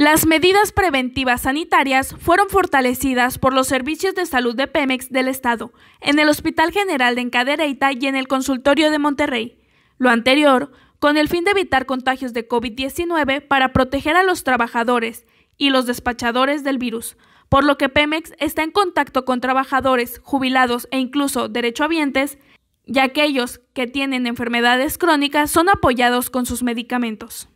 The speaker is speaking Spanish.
Las medidas preventivas sanitarias fueron fortalecidas por los servicios de salud de Pemex del Estado, en el Hospital General de Encadereita y en el Consultorio de Monterrey. Lo anterior, con el fin de evitar contagios de COVID-19 para proteger a los trabajadores y los despachadores del virus, por lo que Pemex está en contacto con trabajadores, jubilados e incluso derechohabientes, y aquellos que tienen enfermedades crónicas son apoyados con sus medicamentos.